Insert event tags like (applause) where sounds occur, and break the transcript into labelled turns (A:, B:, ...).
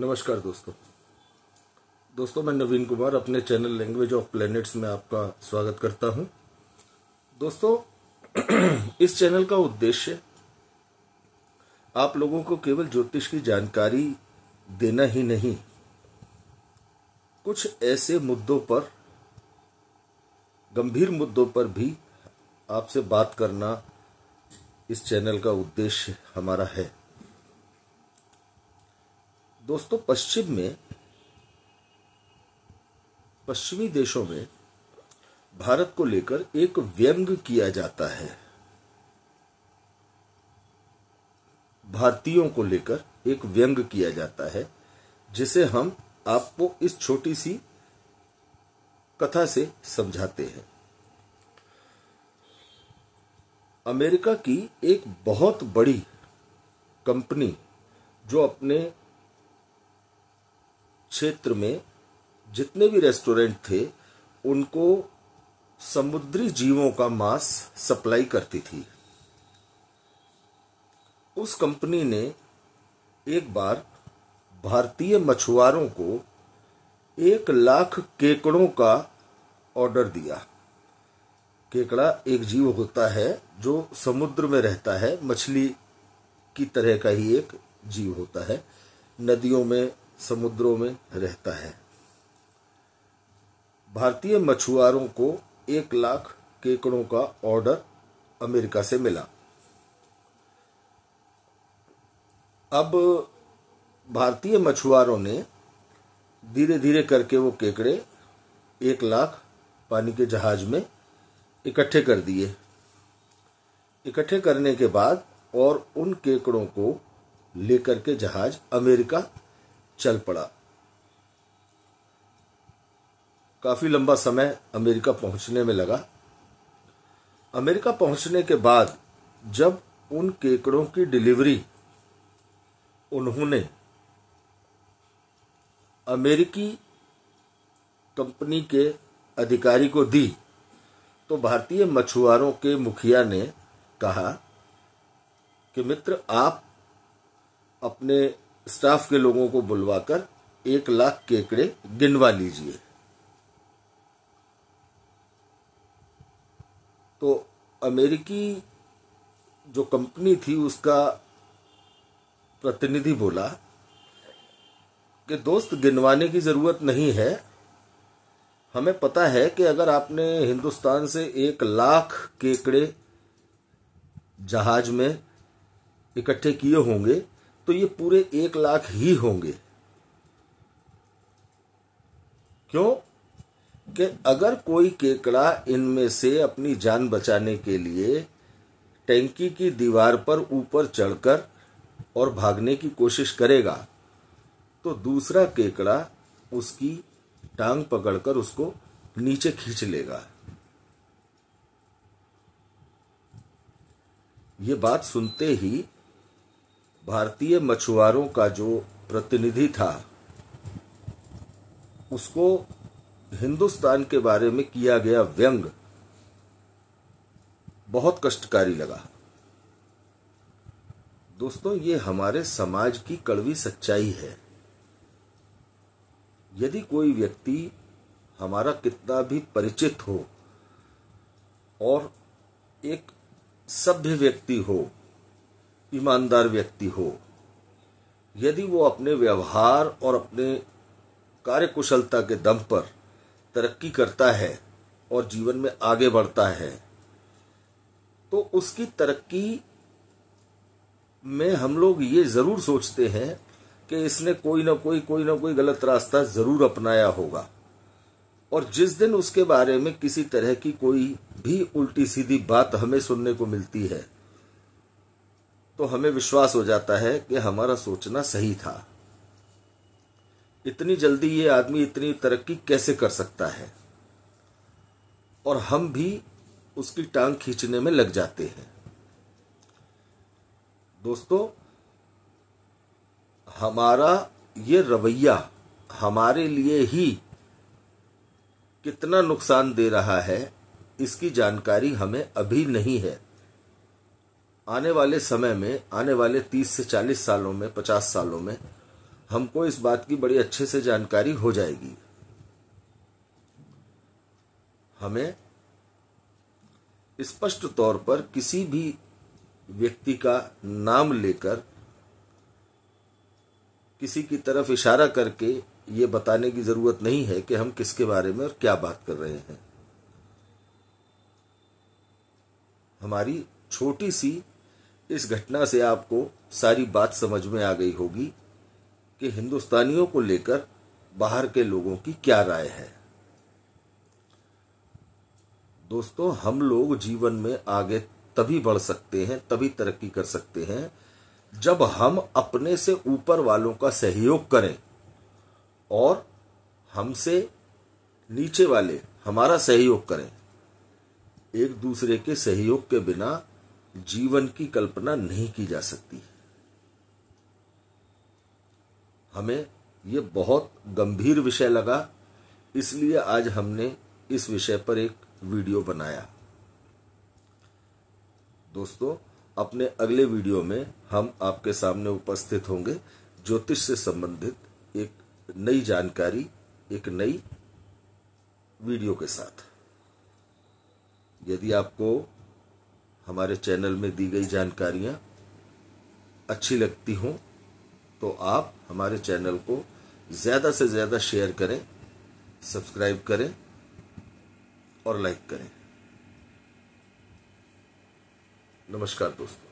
A: नमस्कार दोस्तों दोस्तों मैं नवीन कुमार अपने चैनल लैंग्वेज ऑफ प्लैनेट्स में आपका स्वागत करता हूं दोस्तों (clears throat) इस चैनल का उद्देश्य आप लोगों को केवल ज्योतिष की जानकारी देना ही नहीं कुछ ऐसे मुद्दों पर गंभीर मुद्दों पर भी आपसे बात करना इस चैनल का उद्देश्य हमारा है दोस्तों पश्चिम में पश्चिमी देशों में भारत को लेकर एक व्यंग किया जाता है भारतीयों को लेकर एक व्यंग किया जाता है जिसे हम आपको इस छोटी सी कथा से समझाते हैं अमेरिका की एक बहुत बड़ी कंपनी जो अपने क्षेत्र में जितने भी रेस्टोरेंट थे उनको समुद्री जीवों का मांस सप्लाई करती थी उस कंपनी ने एक बार भारतीय मछुआरों को एक लाख केकड़ों का ऑर्डर दिया केकड़ा एक जीव होता है जो समुद्र में रहता है मछली की तरह का ही एक जीव होता है नदियों में समुद्रों में रहता है भारतीय मछुआरों को एक लाख केकड़ों का ऑर्डर अमेरिका से मिला अब भारतीय मछुआरों ने धीरे धीरे करके वो केकड़े एक लाख पानी के जहाज में इकट्ठे कर दिए इकट्ठे करने के बाद और उन केकड़ों को लेकर के जहाज अमेरिका चल पड़ा काफी लंबा समय अमेरिका पहुंचने में लगा अमेरिका पहुंचने के बाद जब उन केकड़ों की डिलीवरी उन्होंने अमेरिकी कंपनी के अधिकारी को दी तो भारतीय मछुआरों के मुखिया ने कहा कि मित्र आप अपने स्टाफ के लोगों को बुलवाकर एक लाख केकड़े गिनवा लीजिए तो अमेरिकी जो कंपनी थी उसका प्रतिनिधि बोला कि दोस्त गिनवाने की ज़रूरत नहीं है हमें पता है कि अगर आपने हिंदुस्तान से एक लाख केकड़े जहाज में इकट्ठे किए होंगे तो ये पूरे एक लाख ही होंगे क्यों कि अगर कोई केकड़ा इनमें से अपनी जान बचाने के लिए टैंकी की दीवार पर ऊपर चढ़कर और भागने की कोशिश करेगा तो दूसरा केकड़ा उसकी टांग पकड़कर उसको नीचे खींच लेगा ये बात सुनते ही भारतीय मछुआरों का जो प्रतिनिधि था उसको हिंदुस्तान के बारे में किया गया व्यंग बहुत कष्टकारी लगा दोस्तों ये हमारे समाज की कड़वी सच्चाई है यदि कोई व्यक्ति हमारा कितना भी परिचित हो और एक सभ्य व्यक्ति हो ईमानदार व्यक्ति हो यदि वो अपने व्यवहार और अपने कार्यकुशलता के दम पर तरक्की करता है और जीवन में आगे बढ़ता है तो उसकी तरक्की में हम लोग ये ज़रूर सोचते हैं कि इसने कोई ना कोई कोई ना कोई गलत रास्ता ज़रूर अपनाया होगा और जिस दिन उसके बारे में किसी तरह की कोई भी उल्टी सीधी बात हमें सुनने को मिलती है तो हमें विश्वास हो जाता है कि हमारा सोचना सही था इतनी जल्दी ये आदमी इतनी तरक्की कैसे कर सकता है और हम भी उसकी टांग खींचने में लग जाते हैं दोस्तों हमारा ये रवैया हमारे लिए ही कितना नुकसान दे रहा है इसकी जानकारी हमें अभी नहीं है आने वाले समय में आने वाले तीस से चालीस सालों में पचास सालों में हमको इस बात की बड़ी अच्छे से जानकारी हो जाएगी हमें स्पष्ट तौर पर किसी भी व्यक्ति का नाम लेकर किसी की तरफ इशारा करके ये बताने की जरूरत नहीं है कि हम किसके बारे में और क्या बात कर रहे हैं हमारी छोटी सी इस घटना से आपको सारी बात समझ में आ गई होगी कि हिंदुस्तानियों को लेकर बाहर के लोगों की क्या राय है दोस्तों हम लोग जीवन में आगे तभी बढ़ सकते हैं तभी तरक्की कर सकते हैं जब हम अपने से ऊपर वालों का सहयोग करें और हमसे नीचे वाले हमारा सहयोग करें एक दूसरे के सहयोग के बिना जीवन की कल्पना नहीं की जा सकती हमें यह बहुत गंभीर विषय लगा इसलिए आज हमने इस विषय पर एक वीडियो बनाया दोस्तों अपने अगले वीडियो में हम आपके सामने उपस्थित होंगे ज्योतिष से संबंधित एक नई जानकारी एक नई वीडियो के साथ यदि आपको हमारे चैनल में दी गई जानकारियाँ अच्छी लगती हों तो आप हमारे चैनल को ज़्यादा से ज़्यादा शेयर करें सब्सक्राइब करें और लाइक करें नमस्कार दोस्तों